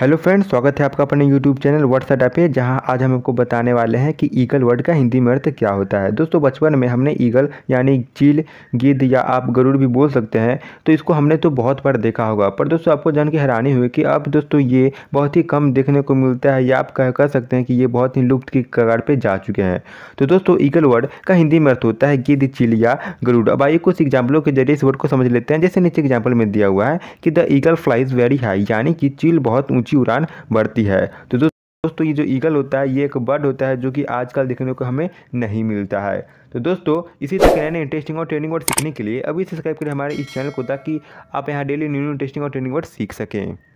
hello friends स्वागत है आपका अपने यूट्यूब चैनल व्हाट्सएट पे जहां आज हम आपको बताने वाले हैं कि ईगल वर्ड का हिंदी में अर्थ क्या होता है दोस्तों बचपन में हमने ईगल यानी चील गिद्ध या आप गरुड़ भी बोल सकते हैं तो इसको हमने तो बहुत बार देखा होगा पर दोस्तों आपको जान के हैरानी हुई कि अब दोस्तों ये बहुत ही कम देखने को मिलता है या आप कह कर सकते हैं कि ये बहुत ही लुप्त की कगार पर जा चुके हैं तो दोस्तों ईगल वर्ड का हिंदी में अर्थ होता है गिद्ध चील या गरुड़ अब आइए कुछ एग्जाम्पलों के जरिए इस वर्ड को समझ लेते हैं जैसे नीचे एग्जाम्पल में दिया हुआ है कि the eagle flies very high यानी कि चील बहुत ऊंची उड़ान भरती है तो दोस्तों ये जो ईगल होता है ये एक बर्ड होता है जो कि आजकल देखने को हमें नहीं मिलता है तो दोस्तों इसी तरह नए इंटरेस्टिंग और ट्रेनिंग वर्ड सीखने के लिए अभी सब्सक्राइब करें हमारे इस चैनल को ताकि आप यहाँ डेली न्यू न्यू इंटरेस्टिंग और ट्रेनिंग वर्ड सीख सकें